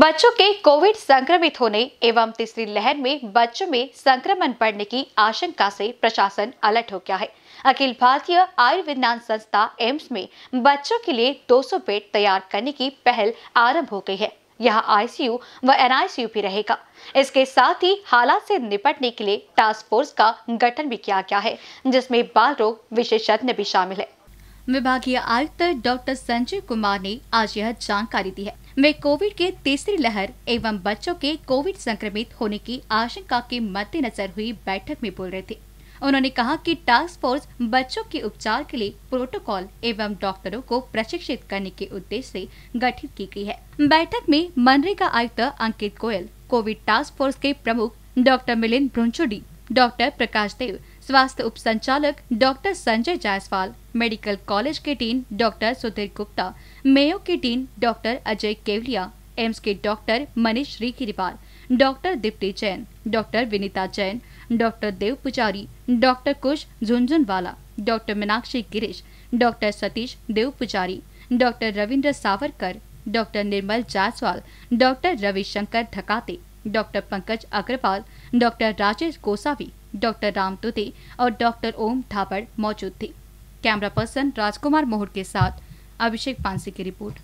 बच्चों के कोविड संक्रमित होने एवं तीसरी लहर में बच्चों में संक्रमण बढ़ने की आशंका से प्रशासन अलर्ट हो गया है अखिल भारतीय आयुर्विज्ञान संस्था एम्स में बच्चों के लिए 200 बेड तैयार करने की पहल आरंभ हो गई है यहाँ आईसीयू व एनआईसीयू भी रहेगा इसके साथ ही हालात से निपटने के लिए टास्क फोर्स का गठन भी किया गया है जिसमें बाल रोग विशेषज्ञ भी शामिल है विभागीय आयुक्त डॉक्टर संजय कुमार ने आज यह जानकारी दी है वे कोविड के तीसरी लहर एवं बच्चों के कोविड संक्रमित होने की आशंका के मद्देनजर हुई बैठक में बोल रहे थे उन्होंने कहा कि टास्क फोर्स बच्चों के उपचार के लिए प्रोटोकॉल एवं डॉक्टरों को प्रशिक्षित करने के उद्देश्य से गठित की गई है बैठक में मनरेगा आयुक्त Ankit Goyal covid task force के प्रमुख डॉक्टर मिलिंद ब्रुंचोडी डॉक्टर प्रकाश देव स्वास्थ्य उप संचालक doctor Sanjay Jaiswal medical college के team doctor Sudhir Gupta Mayo के team doctor Ajay Kewalia AIIMS के doctor Manish Rikhiriwal doctor Deepti Jain doctor Vinita Jain doctor Dev Pujari doctor Kush Jhunjhunwala doctor Meenakshi Girish doctor Satish Dev Pujari doctor Ravindra Savarkar doctor Nirmal Jaiswal doctor Ravishankar Dhakate doctor Pankaj Agarwal doctor Rajesh Gosavi doctor Ram Tute और डॉक्टर ओम थापड़ मौजूद थे कैमरा पर्सन राजकुमार मोहर के साथ अभिषेक पांसी की रिपोर्ट